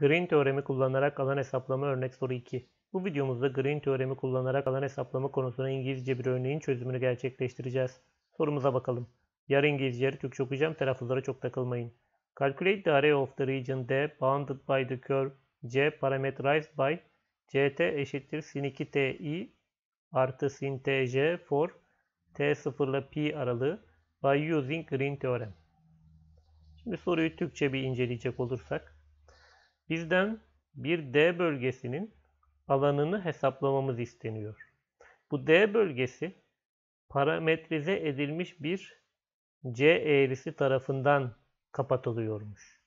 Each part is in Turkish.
Green teoremi kullanarak alan hesaplama örnek soru 2. Bu videomuzda Green teoremi kullanarak alan hesaplama konusuna İngilizce bir örneğin çözümünü gerçekleştireceğiz. Sorumuza bakalım. Yarı İngilizce, yarı Türkçe okuyacağım. Telaffuzlara çok takılmayın. Calculate the area of the region D bounded by the curve C parametrized by CT eşittir sin 2 TI artı sin TJ for T0 ile P aralığı by using Green teorem. Şimdi soruyu Türkçe bir inceleyecek olursak. Bizden bir D bölgesinin alanını hesaplamamız isteniyor. Bu D bölgesi parametrize edilmiş bir C eğrisi tarafından kapatılıyormuş.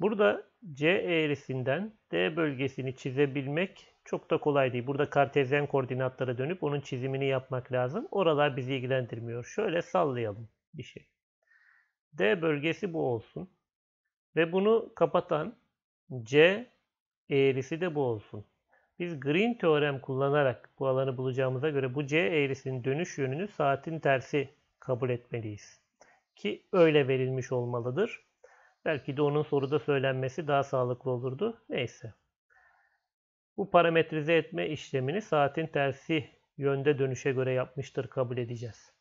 Burada C eğrisinden D bölgesini çizebilmek çok da kolay değil. Burada kartezyen koordinatlara dönüp onun çizimini yapmak lazım. Oralar bizi ilgilendirmiyor. Şöyle sallayalım bir şey. D bölgesi bu olsun. Ve bunu kapatan C eğrisi de bu olsun. Biz Green teorem kullanarak bu alanı bulacağımıza göre bu C eğrisinin dönüş yönünü saatin tersi kabul etmeliyiz. Ki öyle verilmiş olmalıdır. Belki de onun soruda söylenmesi daha sağlıklı olurdu. Neyse. Bu parametrize etme işlemini saatin tersi yönde dönüşe göre yapmıştır kabul edeceğiz.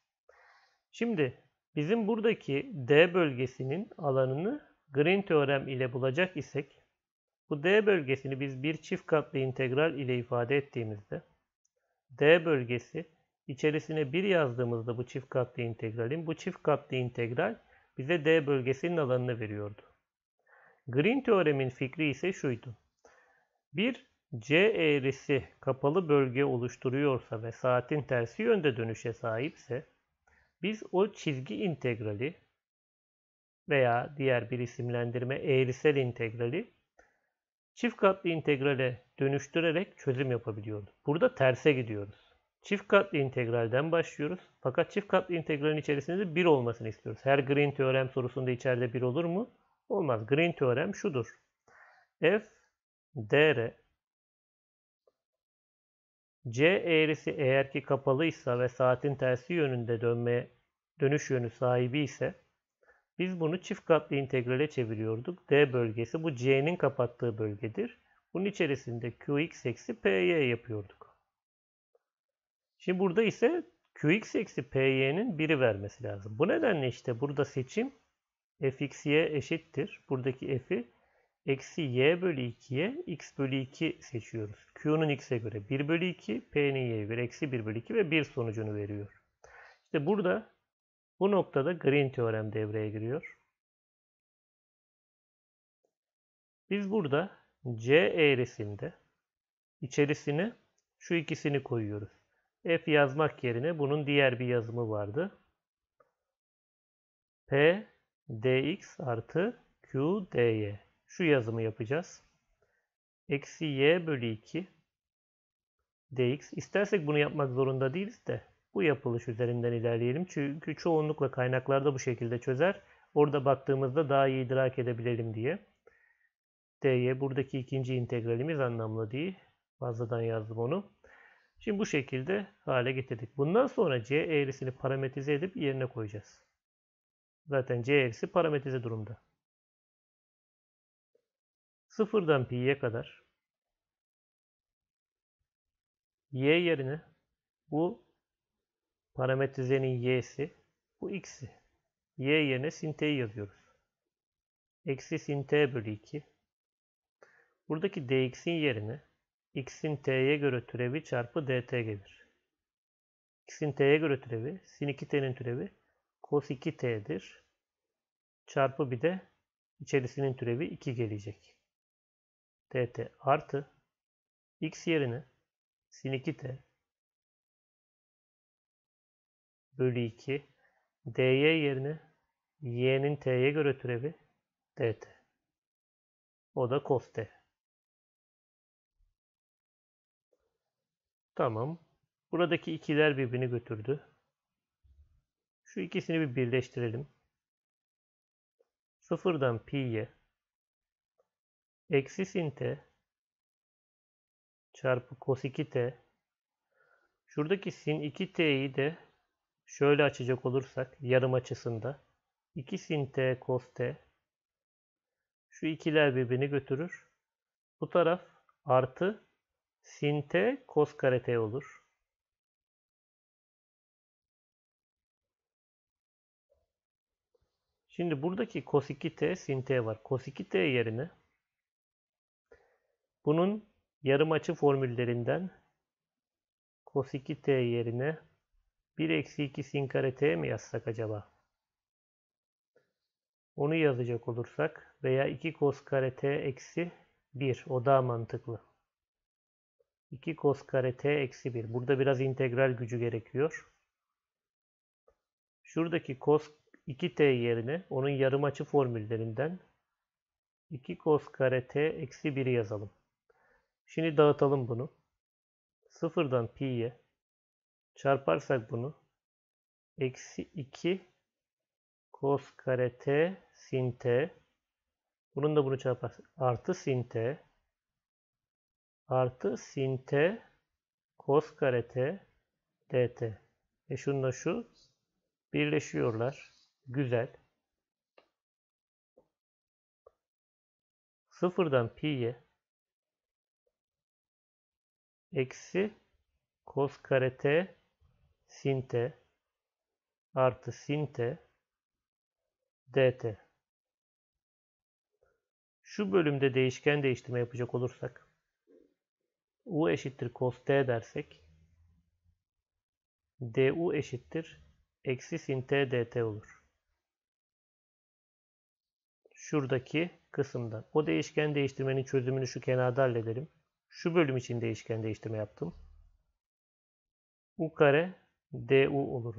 Şimdi bizim buradaki D bölgesinin alanını Green teorem ile bulacak isek bu D bölgesini biz bir çift katlı integral ile ifade ettiğimizde D bölgesi içerisine 1 yazdığımızda bu çift katlı integralin bu çift katlı integral bize D bölgesinin alanını veriyordu. Green teoremin fikri ise şuydu. Bir C eğrisi kapalı bölge oluşturuyorsa ve saatin tersi yönde dönüşe sahipse biz o çizgi integrali veya diğer bir isimlendirme eğrisel integrali çift katlı integrale dönüştürerek çözüm yapabiliyordu. Burada terse gidiyoruz. Çift katlı integralden başlıyoruz. Fakat çift katlı integralin içerisinde bir olmasını istiyoruz. Her Green teorem sorusunda içeride bir olur mu? Olmaz. Green teorem şudur. F dr C eğrisi eğer ki kapalıysa ve saatin tersi yönünde dönme dönüş yönü sahibi ise biz bunu çift katlı integrale çeviriyorduk. D bölgesi bu C'nin kapattığı bölgedir. Bunun içerisinde Qx eksi Py yapıyorduk. Şimdi burada ise Qx eksi Py'nin biri vermesi lazım. Bu nedenle işte burada seçim fxy eşittir. Buradaki f'i eksi y bölü 2'ye x bölü 2 seçiyoruz. Q'nun x'e göre 1 bölü 2, P'nin y'ye göre eksi 1 bölü 2 ve 1 sonucunu veriyor. İşte burada bu noktada Green teorem devreye giriyor. Biz burada C eğrisinde içerisine şu ikisini koyuyoruz. F yazmak yerine bunun diğer bir yazımı vardı. P dx artı q dy. Şu yazımı yapacağız. Eksi y bölü 2 dx. İstersek bunu yapmak zorunda değiliz de bu yapılış üzerinden ilerleyelim. Çünkü çoğunlukla kaynaklarda bu şekilde çözer. Orada baktığımızda daha iyi idrak edebilelim diye. D'ye buradaki ikinci integralimiz anlamlı değil. Fazladan yazdım onu. Şimdi bu şekilde hale getirdik. Bundan sonra C eğrisini parametrize edip yerine koyacağız. Zaten C eğrisi parametrize durumda. Sıfırdan pi'ye kadar y yerine bu Parametrezenin y'si. Bu x'i. y yerine sinteyi yazıyoruz. Eksi sin t bölü 2. Buradaki dx'in yerine x'in t'ye göre türevi çarpı dt gelir. x'in t'ye göre türevi sin 2t'nin türevi cos 2t'dir. Çarpı bir de içerisinin türevi 2 gelecek. dt artı x yerine sin 2t bölü 2 dy yerine y'nin t'ye göre türevi dt. O da cos t. Tamam. Buradaki ikiler birbirini götürdü. Şu ikisini bir birleştirelim. Sıfırdan pi'ye eksi sin t çarpı cos 2t şuradaki sin 2t'yi de şöyle açacak olursak yarım açısında 2 sin t cos t şu ikiler birbirini götürür. Bu taraf artı sin t cos kare t olur. Şimdi buradaki cos 2t sin t var. Cos 2t yerine bunun yarım açı formüllerinden cos 2t yerine 1 eksi 2 sin kare t mi yazsak acaba? Onu yazacak olursak veya 2 kos kare t eksi 1 o daha mantıklı. 2 kos kare t eksi 1. Burada biraz integral gücü gerekiyor. Şuradaki kos 2t yerine onun açı formüllerinden 2 kos kare t eksi 1'i yazalım. Şimdi dağıtalım bunu. 0'dan pi'ye Çarparsak bunu eksi 2 cos kare t sin t bunun da bunu çarparsak artı sin t artı sin t cos kare t dt. ve şununla şu birleşiyorlar. Güzel. Sıfırdan pi'ye eksi cos kare t Sin sinte artı t dt. Şu bölümde değişken değiştirme yapacak olursak u eşittir cos t dersek du eşittir eksi sin t dt olur. Şuradaki kısımdan. O değişken değiştirmenin çözümünü şu kenarda halledelim. Şu bölüm için değişken değiştirme yaptım. u kare du olur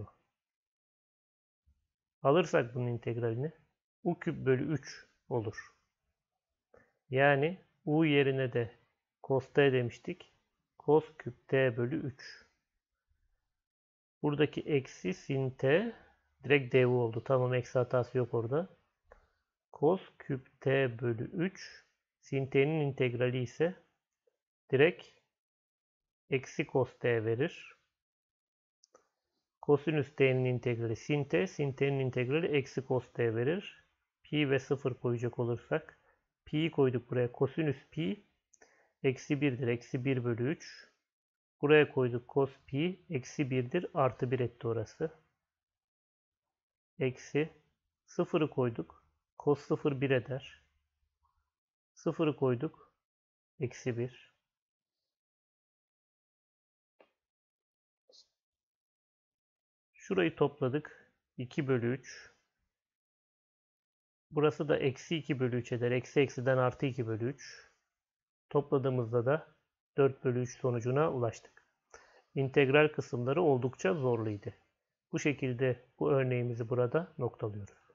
Alırsak bunun integralini u küp bölü 3 olur. Yani u yerine de cos t demiştik. Cos küp t bölü 3. Buradaki eksi sin t direkt du oldu. Tamam eksi hatası yok orada. Cos küp t bölü 3 sin t'nin integrali ise direkt eksi cos t verir. Kosinüs t'nin integrali sin t. Sin t'nin integrali eksi cos t verir. Pi ve 0 koyacak olursak. Pi'yi koyduk buraya. Kosinüs pi eksi 1'dir. Eksi 1 bölü 3. Buraya koyduk cos pi eksi 1'dir. Artı 1 etti orası. Eksi 0'ı koyduk. Cos 0 1 eder. 0'ı koyduk. Eksi 1. Şurayı topladık. 2 bölü 3. Burası da eksi 2 bölü 3 eder. Eksi eksiden artı 2 bölü 3. Topladığımızda da 4 bölü 3 sonucuna ulaştık. İntegral kısımları oldukça zorluydu. Bu şekilde bu örneğimizi burada noktalıyoruz.